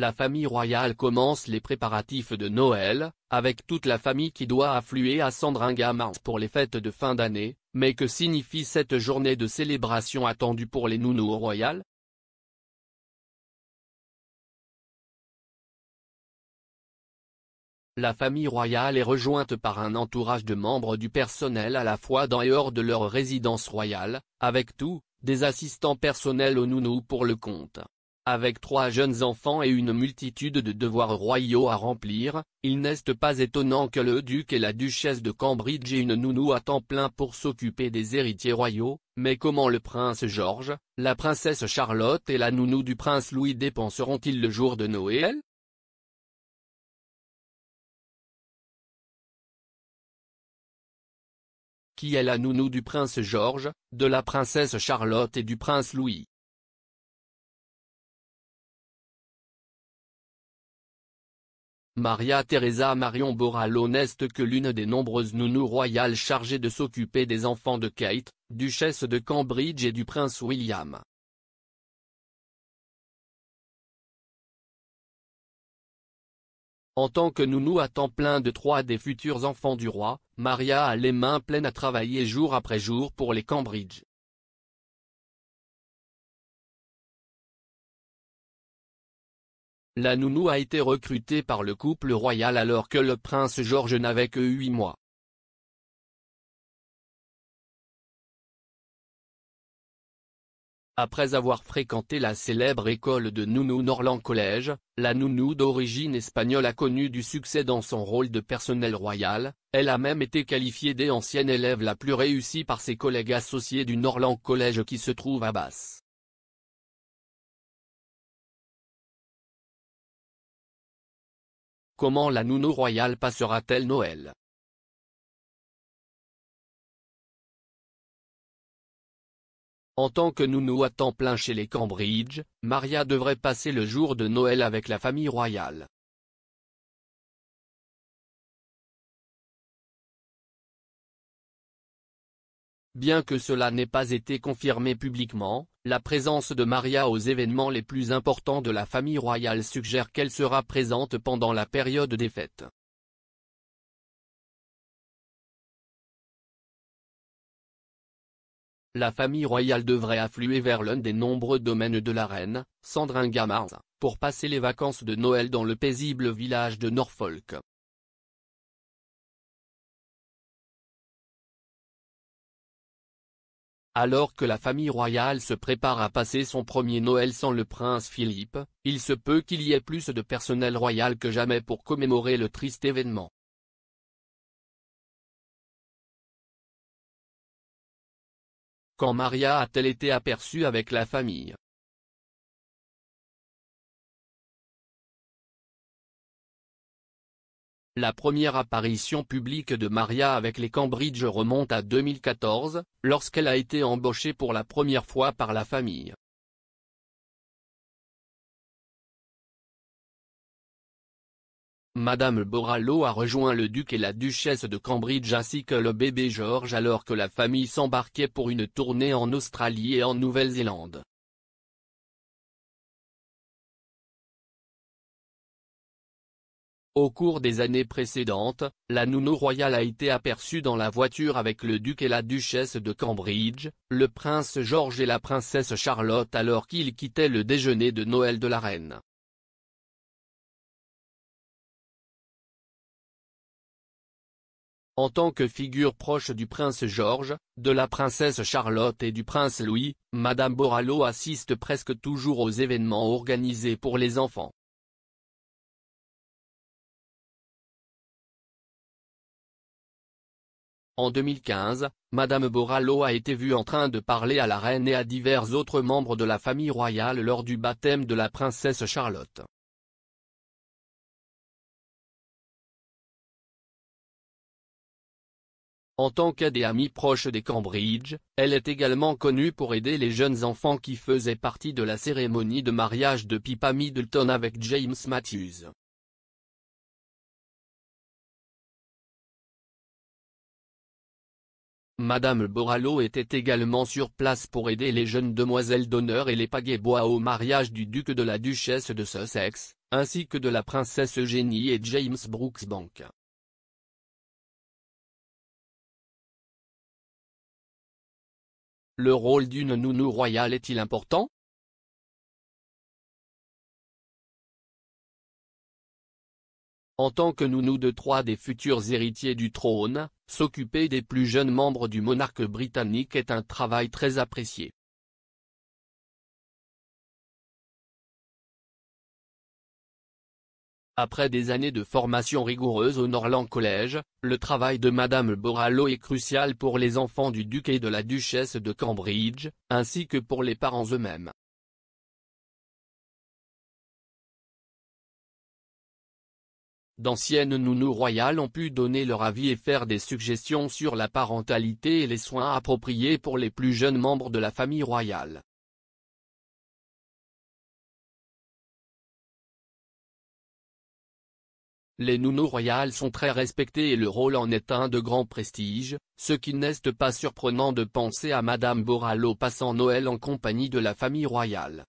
la famille royale commence les préparatifs de Noël, avec toute la famille qui doit affluer à Sandringham pour les fêtes de fin d'année, mais que signifie cette journée de célébration attendue pour les nounous royales La famille royale est rejointe par un entourage de membres du personnel à la fois dans et hors de leur résidence royale, avec tout, des assistants personnels aux nounous pour le compte. Avec trois jeunes enfants et une multitude de devoirs royaux à remplir, il n'est pas étonnant que le duc et la duchesse de Cambridge aient une nounou à temps plein pour s'occuper des héritiers royaux, mais comment le prince George, la princesse Charlotte et la nounou du prince Louis dépenseront-ils le jour de Noël Qui est la nounou du prince George, de la princesse Charlotte et du prince Louis Maria Teresa Marion Bora l'honeste que l'une des nombreuses nounous royales chargées de s'occuper des enfants de Kate, duchesse de Cambridge et du prince William. En tant que nounou à temps plein de trois des futurs enfants du roi, Maria a les mains pleines à travailler jour après jour pour les Cambridge. La nounou a été recrutée par le couple royal alors que le prince George n'avait que 8 mois. Après avoir fréquenté la célèbre école de Nounou Norland College, la nounou d'origine espagnole a connu du succès dans son rôle de personnel royal, elle a même été qualifiée d'ancienne élève la plus réussie par ses collègues associés du Norland College qui se trouve à Basse. Comment la nounou royale passera-t-elle Noël En tant que nounou à temps plein chez les Cambridge, Maria devrait passer le jour de Noël avec la famille royale. Bien que cela n'ait pas été confirmé publiquement, la présence de Maria aux événements les plus importants de la famille royale suggère qu'elle sera présente pendant la période des fêtes. La famille royale devrait affluer vers l'un des nombreux domaines de la reine, Sandringham pour passer les vacances de Noël dans le paisible village de Norfolk. Alors que la famille royale se prépare à passer son premier Noël sans le prince Philippe, il se peut qu'il y ait plus de personnel royal que jamais pour commémorer le triste événement. Quand Maria a-t-elle été aperçue avec la famille La première apparition publique de Maria avec les Cambridge remonte à 2014, lorsqu'elle a été embauchée pour la première fois par la famille. Madame Borallo a rejoint le duc et la duchesse de Cambridge ainsi que le bébé George alors que la famille s'embarquait pour une tournée en Australie et en Nouvelle-Zélande. Au cours des années précédentes, la nounou royale a été aperçue dans la voiture avec le duc et la duchesse de Cambridge, le prince George et la princesse Charlotte alors qu'ils quittaient le déjeuner de Noël de la reine. En tant que figure proche du prince George, de la princesse Charlotte et du prince Louis, Madame Borallo assiste presque toujours aux événements organisés pour les enfants. En 2015, Madame Borallo a été vue en train de parler à la reine et à divers autres membres de la famille royale lors du baptême de la princesse Charlotte. En tant qu'aide et amie proche des Cambridge, elle est également connue pour aider les jeunes enfants qui faisaient partie de la cérémonie de mariage de Pippa Middleton avec James Matthews. Madame Borallo était également sur place pour aider les jeunes demoiselles d'honneur et les paguebois au mariage du duc de la duchesse de Sussex, ainsi que de la princesse Eugénie et James Brooksbank. Le rôle d'une nounou royale est-il important en tant que nounou de trois des futurs héritiers du trône, s'occuper des plus jeunes membres du monarque britannique est un travail très apprécié. Après des années de formation rigoureuse au Norland College, le travail de Madame Borallo est crucial pour les enfants du duc et de la duchesse de Cambridge, ainsi que pour les parents eux-mêmes. d'anciennes nounous royales ont pu donner leur avis et faire des suggestions sur la parentalité et les soins appropriés pour les plus jeunes membres de la famille royale. Les nounous royales sont très respectées et le rôle en est un de grand prestige, ce qui n'est pas surprenant de penser à Madame Boralo passant Noël en compagnie de la famille royale.